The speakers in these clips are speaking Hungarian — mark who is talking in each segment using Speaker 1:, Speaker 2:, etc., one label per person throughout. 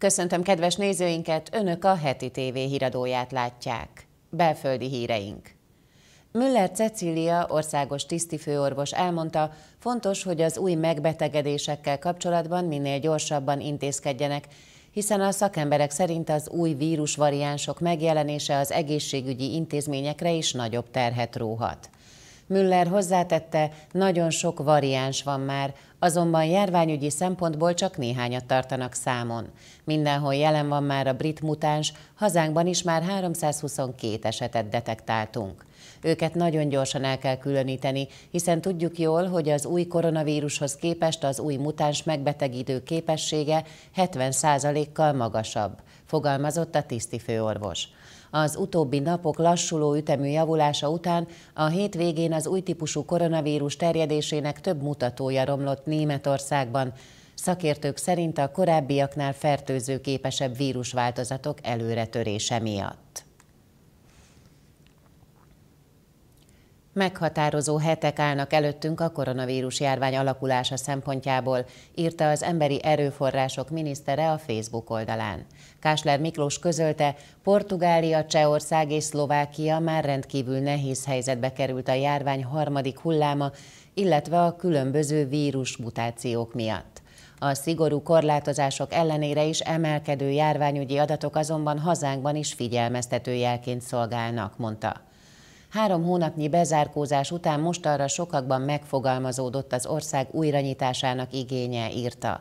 Speaker 1: Köszöntöm kedves nézőinket, Önök a heti TV híradóját látják. Belföldi híreink. Müller Cecília, országos tisztifőorvos elmondta, fontos, hogy az új megbetegedésekkel kapcsolatban minél gyorsabban intézkedjenek, hiszen a szakemberek szerint az új vírusvariánsok megjelenése az egészségügyi intézményekre is nagyobb terhet róhat. Müller hozzátette, nagyon sok variáns van már, azonban járványügyi szempontból csak néhányat tartanak számon. Mindenhol jelen van már a brit mutáns, hazánkban is már 322 esetet detektáltunk. Őket nagyon gyorsan el kell különíteni, hiszen tudjuk jól, hogy az új koronavírushoz képest az új mutáns megbetegítő képessége 70%-kal magasabb, fogalmazott a tisztifőorvos. Az utóbbi napok lassuló ütemű javulása után a hétvégén az új típusú koronavírus terjedésének több mutatója romlott Németországban. Szakértők szerint a korábbiaknál fertőző képesebb vírusváltozatok előretörése miatt. Meghatározó hetek állnak előttünk a koronavírus járvány alakulása szempontjából, írta az Emberi Erőforrások minisztere a Facebook oldalán. Kásler Miklós közölte, Portugália, Csehország és Szlovákia már rendkívül nehéz helyzetbe került a járvány harmadik hulláma, illetve a különböző vírus mutációk miatt. A szigorú korlátozások ellenére is emelkedő járványügyi adatok azonban hazánkban is figyelmeztető jelként szolgálnak, mondta. Három hónapnyi bezárkózás után mostanra sokakban megfogalmazódott az ország újranyitásának igénye, írta.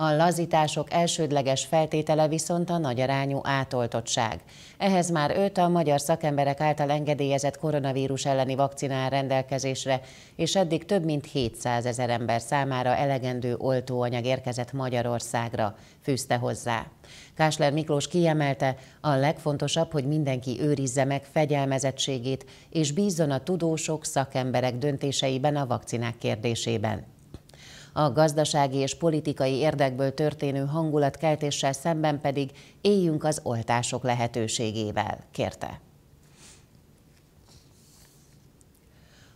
Speaker 1: A lazítások elsődleges feltétele viszont a nagyarányú átoltottság. Ehhez már öt a magyar szakemberek által engedélyezett koronavírus elleni vakcinál rendelkezésre, és eddig több mint 700 ezer ember számára elegendő oltóanyag érkezett Magyarországra, fűzte hozzá. Kásler Miklós kiemelte, a legfontosabb, hogy mindenki őrizze meg fegyelmezettségét, és bízzon a tudósok, szakemberek döntéseiben a vakcinák kérdésében a gazdasági és politikai érdekből történő hangulatkeltéssel szemben pedig éljünk az oltások lehetőségével, kérte.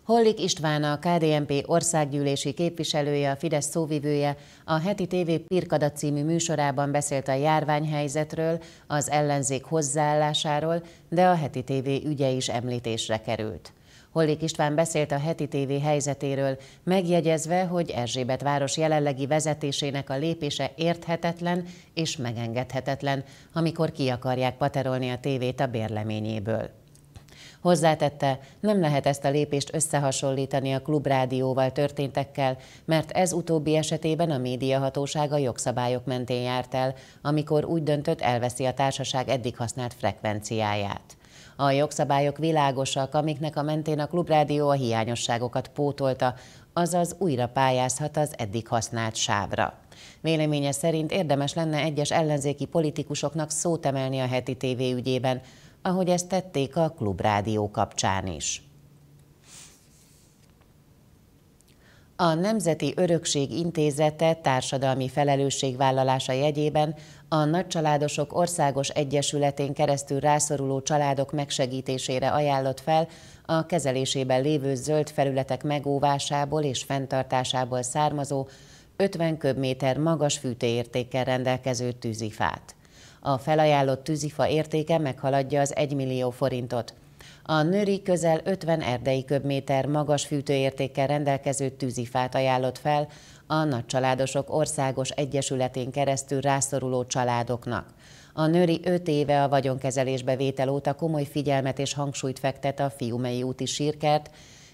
Speaker 1: Hollik István, a KDNP országgyűlési képviselője, a Fidesz szóvivője a heti TV Pirkada című műsorában beszélt a járványhelyzetről, az ellenzék hozzáállásáról, de a heti TV ügye is említésre került. Hollék István beszélt a heti TV helyzetéről, megjegyezve, hogy Erzsébet város jelenlegi vezetésének a lépése érthetetlen és megengedhetetlen, amikor ki akarják paterolni a tévét a bérleményéből. Hozzátette, nem lehet ezt a lépést összehasonlítani a klubrádióval történtekkel, mert ez utóbbi esetében a médiahatóság a jogszabályok mentén járt el, amikor úgy döntött elveszi a társaság eddig használt frekvenciáját. A jogszabályok világosak, amiknek a mentén a Klubrádió a hiányosságokat pótolta, azaz újra pályázhat az eddig használt sávra. Véleménye szerint érdemes lenne egyes ellenzéki politikusoknak szót emelni a heti tévé ügyében, ahogy ezt tették a Klubrádió kapcsán is. a Nemzeti Örökség Intézete társadalmi felelősségvállalása jegyében a Nagycsaládosok Országos Egyesületén keresztül rászoruló családok megsegítésére ajánlott fel a kezelésében lévő zöld felületek megóvásából és fenntartásából származó 50 köbméter magas fűtéértékkel rendelkező tűzifát. A felajánlott tűzifa értéke meghaladja az 1 millió forintot. A Nöri közel 50 erdei köbméter magas fűtőértékkel rendelkező tűzifát ajánlott fel a Nagycsaládosok Országos Egyesületén keresztül rászoruló családoknak. A Nöri 5 éve a vagyonkezelésbe vétel óta komoly figyelmet és hangsúlyt fektet a Fiumei úti sírkert,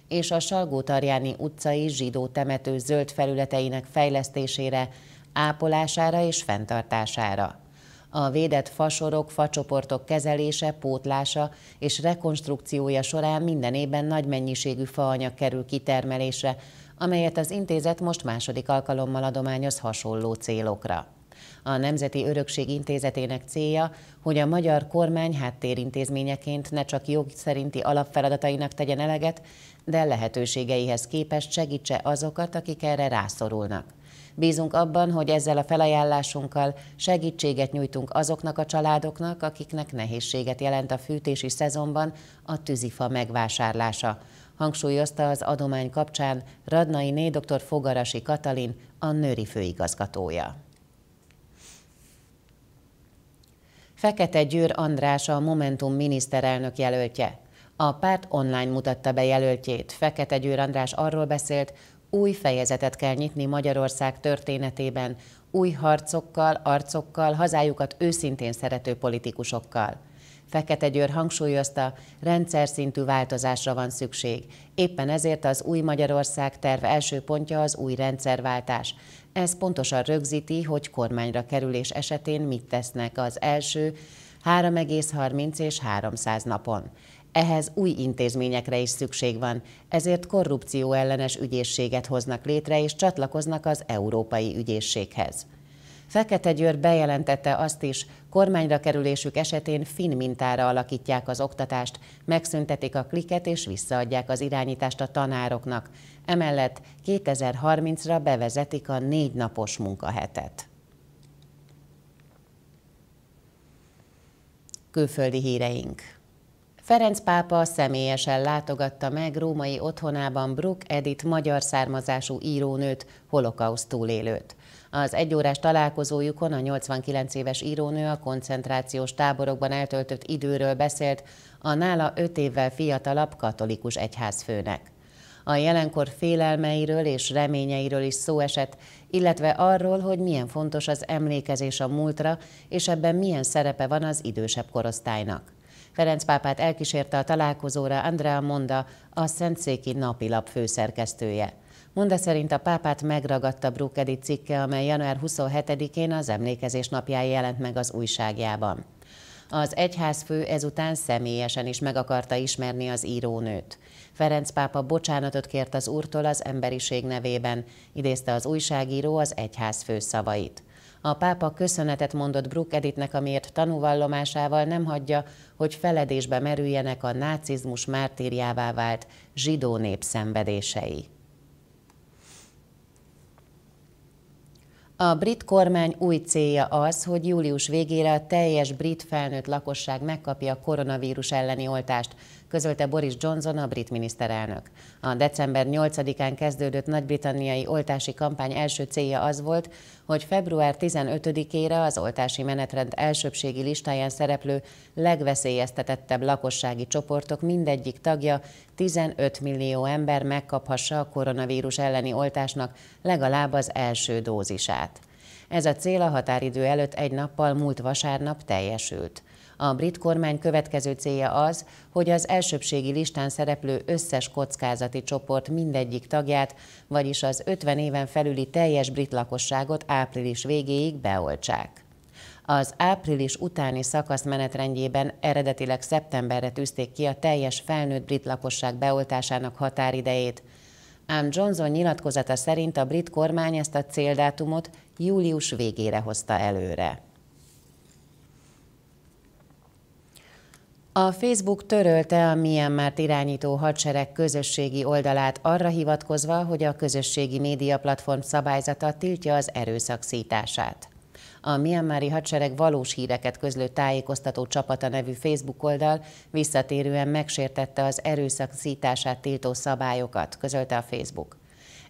Speaker 1: és a Salgótarjáni utcai zsidó temető zöld felületeinek fejlesztésére, ápolására és fenntartására a védett fasorok, facsoportok kezelése, pótlása és rekonstrukciója során minden évben nagy mennyiségű faanyag kerül kitermelésre, amelyet az intézet most második alkalommal adományoz hasonló célokra. A Nemzeti Örökség Intézetének célja, hogy a magyar kormány háttérintézményeként ne csak jog szerinti alapfeladatainak tegyen eleget, de lehetőségeihez képest segítse azokat, akik erre rászorulnak. Bízunk abban, hogy ezzel a felajánlásunkkal segítséget nyújtunk azoknak a családoknak, akiknek nehézséget jelent a fűtési szezonban a tűzifa megvásárlása. Hangsúlyozta az adomány kapcsán Radnai né dr. Fogarasi Katalin, a nőri főigazgatója. Fekete Győr András a Momentum miniszterelnök jelöltje. A párt online mutatta be jelöltjét. Fekete Győr András arról beszélt, új fejezetet kell nyitni Magyarország történetében, új harcokkal, arcokkal, hazájukat őszintén szerető politikusokkal. Fekete Győr hangsúlyozta, rendszer szintű változásra van szükség. Éppen ezért az Új Magyarország terv első pontja az új rendszerváltás. Ez pontosan rögzíti, hogy kormányra kerülés esetén mit tesznek az első 3,30 és 300 napon. Ehhez új intézményekre is szükség van, ezért korrupció ellenes ügyészséget hoznak létre és csatlakoznak az Európai Ügyészséghez. Fekete Győr bejelentette azt is, kormányra kerülésük esetén finn mintára alakítják az oktatást, megszüntetik a kliket és visszaadják az irányítást a tanároknak. Emellett 2030-ra bevezetik a négy napos munkahetet. Külföldi híreink. Ferenc pápa személyesen látogatta meg római otthonában Brook Edith magyar származású írónőt, holokauszt túlélőt. Az egyórás találkozójukon a 89 éves írónő a koncentrációs táborokban eltöltött időről beszélt a nála 5 évvel fiatalabb katolikus egyházfőnek. A jelenkor félelmeiről és reményeiről is szó esett, illetve arról, hogy milyen fontos az emlékezés a múltra, és ebben milyen szerepe van az idősebb korosztálynak. Ferenc pápát elkísérte a találkozóra Andrea Monda, a Szentszéki napilap főszerkesztője. Monda szerint a pápát megragadta Brukedi cikke, amely január 27-én az emlékezés napján jelent meg az újságjában. Az egyházfő ezután személyesen is meg akarta ismerni az írónőt. Ferenc pápa bocsánatot kért az úrtól az emberiség nevében, idézte az újságíró az egyházfő szavait. A pápa köszönetet mondott Brook Editnek, amiért tanúvallomásával nem hagyja, hogy feledésbe merüljenek a nácizmus mártírjává vált zsidó nép szenvedései. A brit kormány új célja az, hogy július végére a teljes brit felnőtt lakosság megkapja a koronavírus elleni oltást – közölte Boris Johnson, a brit miniszterelnök. A december 8-án kezdődött nagybritanniai oltási kampány első célja az volt, hogy február 15-ére az oltási menetrend elsőbségi listáján szereplő legveszélyeztetettebb lakossági csoportok mindegyik tagja 15 millió ember megkaphassa a koronavírus elleni oltásnak legalább az első dózisát. Ez a cél a határidő előtt egy nappal múlt vasárnap teljesült. A brit kormány következő célja az, hogy az elsőbségi listán szereplő összes kockázati csoport mindegyik tagját, vagyis az 50 éven felüli teljes brit lakosságot április végéig beoltsák. Az április utáni szakasz menetrendjében eredetileg szeptemberre tűzték ki a teljes felnőtt brit lakosság beoltásának határidejét. Ám Johnson nyilatkozata szerint a brit kormány ezt a céldátumot július végére hozta előre. A Facebook törölte a Myanmar irányító hadsereg közösségi oldalát arra hivatkozva, hogy a közösségi média platform szabályzata tiltja az erőszak szítását. A Myanmari hadsereg valós híreket közlő tájékoztató csapata nevű Facebook oldal visszatérően megsértette az erőszak szítását tiltó szabályokat, közölte a Facebook.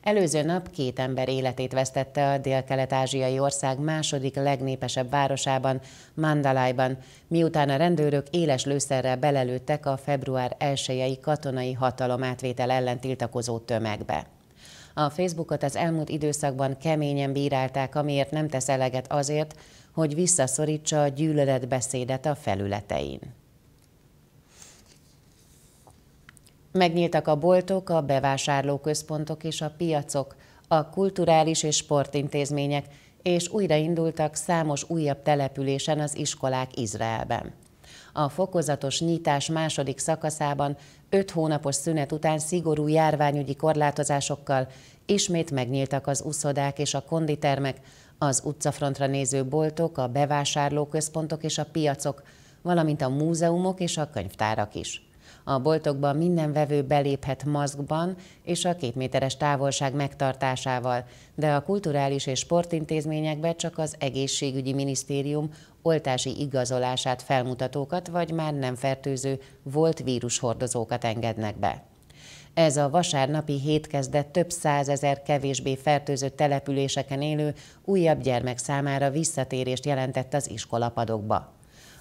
Speaker 1: Előző nap két ember életét vesztette a dél-kelet-ázsiai ország második legnépesebb városában, Mandalajban, miután a rendőrök éles lőszerrel belelőttek a február 1 katonai hatalomátvétel ellen tiltakozó tömegbe. A Facebookot az elmúlt időszakban keményen bírálták, amiért nem tesz eleget azért, hogy visszaszorítsa a gyűlöletbeszédet a felületein. Megnyíltak a boltok, a bevásárlóközpontok és a piacok, a kulturális és sportintézmények, és újraindultak számos újabb településen az iskolák Izraelben. A fokozatos nyitás második szakaszában öt hónapos szünet után szigorú járványügyi korlátozásokkal ismét megnyíltak az uszodák és a konditermek, az utcafrontra néző boltok, a bevásárlóközpontok és a piacok, valamint a múzeumok és a könyvtárak is. A boltokban minden vevő beléphet maszkban és a két méteres távolság megtartásával, de a kulturális és sportintézményekbe csak az egészségügyi minisztérium oltási igazolását felmutatókat vagy már nem fertőző volt vírushordozókat engednek be. Ez a vasárnapi hétkezdet több százezer kevésbé fertőzött településeken élő újabb gyermek számára visszatérést jelentett az iskolapadokba.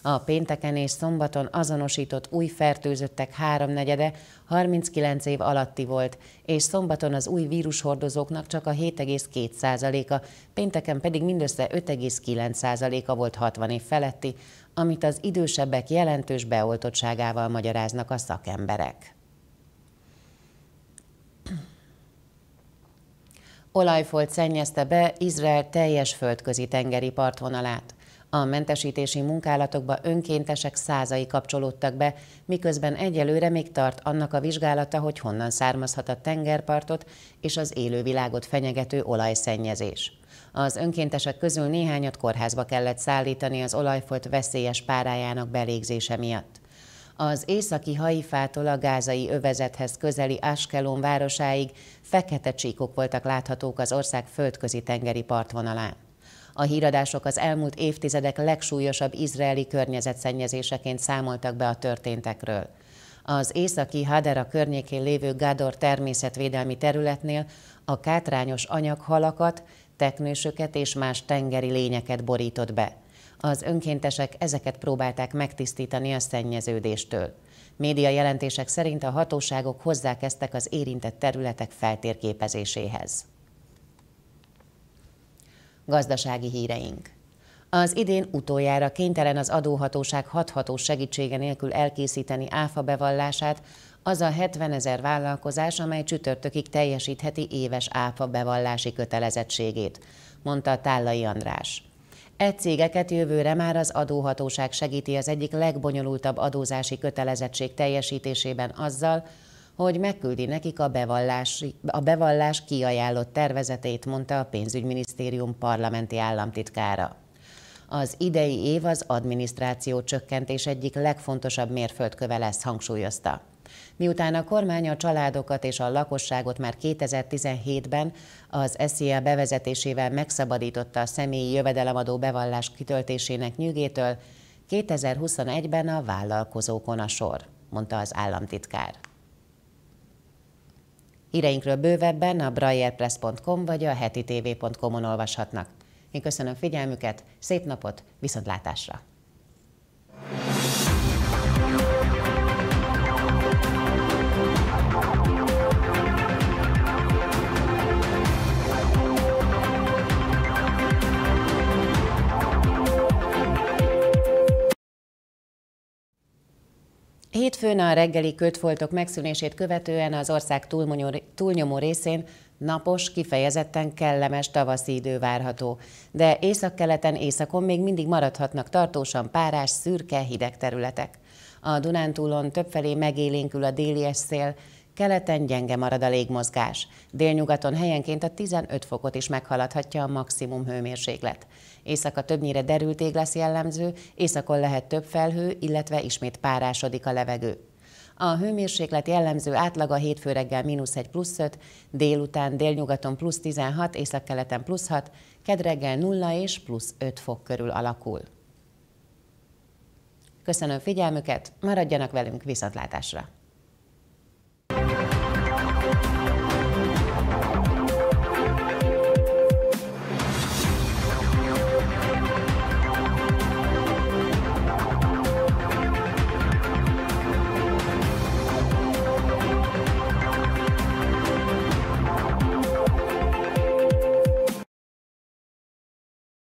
Speaker 1: A pénteken és szombaton azonosított új fertőzöttek háromnegyede 39 év alatti volt, és szombaton az új vírushordozóknak csak a 7,2%-a, pénteken pedig mindössze 5,9%-a volt 60 év feletti, amit az idősebbek jelentős beoltottságával magyaráznak a szakemberek. Olajfolt szennyezte be Izrael teljes földközi tengeri partvonalát. A mentesítési munkálatokba önkéntesek százai kapcsolódtak be, miközben egyelőre még tart annak a vizsgálata, hogy honnan származhat a tengerpartot és az élővilágot fenyegető olajszennyezés. Az önkéntesek közül néhányat kórházba kellett szállítani az olajfolt veszélyes párájának belégzése miatt. Az északi haifától a gázai övezethez közeli Askelon városáig fekete csíkok voltak láthatók az ország földközi tengeri partvonalán. A híradások az elmúlt évtizedek legsúlyosabb izraeli környezetszennyezéseként számoltak be a történtekről. Az északi Hadera környékén lévő Gádor természetvédelmi területnél a kátrányos anyaghalakat, teknősöket és más tengeri lényeket borított be. Az önkéntesek ezeket próbálták megtisztítani a szennyeződéstől. Média jelentések szerint a hatóságok hozzákezdtek az érintett területek feltérképezéséhez. Gazdasági híreink. Az idén utoljára kénytelen az adóhatóság hatható segítsége nélkül elkészíteni áfa bevallását az a 70 ezer vállalkozás, amely csütörtökig teljesítheti éves áfa bevallási kötelezettségét, mondta Tállai András. E cégeket jövőre már az adóhatóság segíti az egyik legbonyolultabb adózási kötelezettség teljesítésében azzal, hogy megküldi nekik a bevallás, a bevallás kiajánlott tervezetét, mondta a pénzügyminisztérium parlamenti államtitkára. Az idei év az adminisztráció csökkentés egyik legfontosabb mérföldköve lesz, hangsúlyozta. Miután a kormány a családokat és a lakosságot már 2017-ben az SZIA bevezetésével megszabadította a személyi jövedelemadó bevallás kitöltésének nyűgétől, 2021-ben a vállalkozókon a sor, mondta az államtitkár. Híreinkről bővebben a brajerpress.com vagy a hetitv.com-on olvashatnak. Én köszönöm figyelmüket, szép napot, viszontlátásra! Hétfőn a reggeli kötfoltok megszűnését követően az ország túlnyomó részén napos, kifejezetten kellemes tavaszi idő várható, de északkeleten északon még mindig maradhatnak tartósan párás, szürke, hideg területek. A Dunántúlon többfelé megélénkül a déli szél, Keleten gyenge marad a légmozgás. Délnyugaton helyenként a 15 fokot is meghaladhatja a maximum hőmérséklet. Éjszaka többnyire derült ég lesz jellemző, északon lehet több felhő, illetve ismét párásodik a levegő. A hőmérséklet jellemző átlaga hétfő reggel mínusz 1 plusz 5, délután délnyugaton plusz 16, északkeleten plusz 6, kedreggel 0 és plusz 5 fok körül alakul. Köszönöm figyelmüket, maradjanak velünk viszontlátásra!